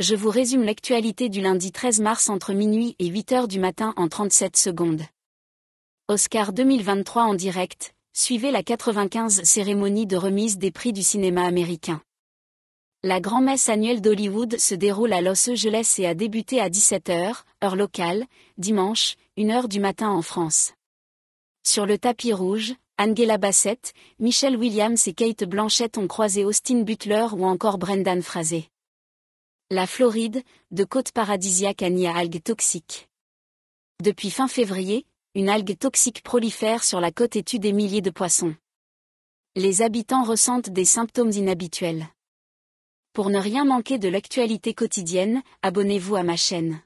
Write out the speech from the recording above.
je vous résume l'actualité du lundi 13 mars entre minuit et 8 heures du matin en 37 secondes. Oscar 2023 en direct, suivez la 95 cérémonie de remise des prix du cinéma américain. La grand-messe annuelle d'Hollywood se déroule à Los Angeles et a débuté à 17h, heure locale, dimanche, 1h du matin en France. Sur le tapis rouge, Angela Bassett, Michelle Williams et Kate Blanchett ont croisé Austin Butler ou encore Brendan Fraser la Floride, de côte paradisiaque à à algues toxiques. Depuis fin février, une algue toxique prolifère sur la côte et tue des milliers de poissons. Les habitants ressentent des symptômes inhabituels. Pour ne rien manquer de l'actualité quotidienne, abonnez-vous à ma chaîne.